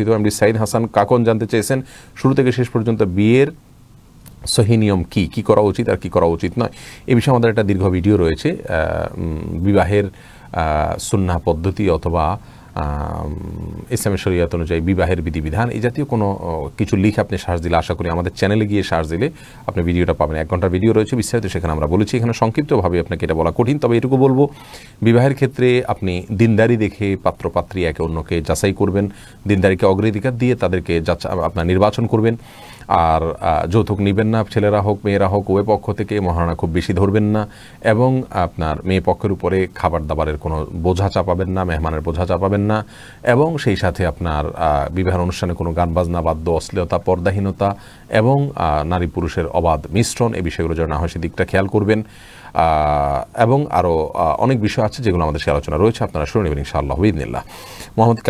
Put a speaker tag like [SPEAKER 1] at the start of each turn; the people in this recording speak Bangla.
[SPEAKER 1] এমডি সাইদ হাসান কাকন জানতে চেয়েছেন শুরু থেকে শেষ পর্যন্ত বিয়ের সহি নিয়ম কী কী করা উচিত আর কি করা উচিত নয় এ বিষয়ে আমাদের একটা দীর্ঘ ভিডিও রয়েছে বিবাহের সুন্না পদ্ধতি অথবা ইসলামের শরীয়ত অনুযায়ী বিবাহের বিধিবিধান এই জাতীয় কোনো কিছু লিখে আপনি সার্চ দিলে আশা করি আমাদের চ্যানেলে গিয়ে সার্চ দিলে আপনি ভিডিওটা পাবেন এক ঘন্টার ভিডিও রয়েছে বিস্তারিত সেখানে আমরা বলেছি এখানে সংক্ষিপ্তভাবে আপনাকে এটা বলা কঠিন তবে এটুকু বলবো বিবাহের ক্ষেত্রে আপনি দিনদারি দেখে পাত্রপাত্রী একে অন্যকে যাচাই করবেন দিনদারিকে অগ্রাধিকার দিয়ে তাদেরকে যাচা আপনার নির্বাচন করবেন আর যৌতুক নেবেন না ছেলেরা হোক মেয়েরা হোক ওই পক্ষ থেকে মহারণা খুব বেশি ধরবেন না এবং আপনার মেয়ে পক্ষের উপরে খাবার দাবারের কোনো বোঝা চাপাবেন না মেহমানের বোঝা চাপাবেন না এবং সেই সাথে আপনার বিবাহের অনুষ্ঠানে কোনো গান বাজনা বাদ্য অশ্লীলতা পর্দাহীনতা এবং নারী পুরুষের অবাধ মিশ্রণ এই বিষয়গুলো যেন না হয় সেদিকটা খেয়াল করবেন এবং আরও অনেক বিষয় আছে যেগুলো আমাদের সে আলোচনা রয়েছে আপনারা শুনে নেবেন ইনশাআল্লাহ ইদিনিল্লাহ মোহাম্মদ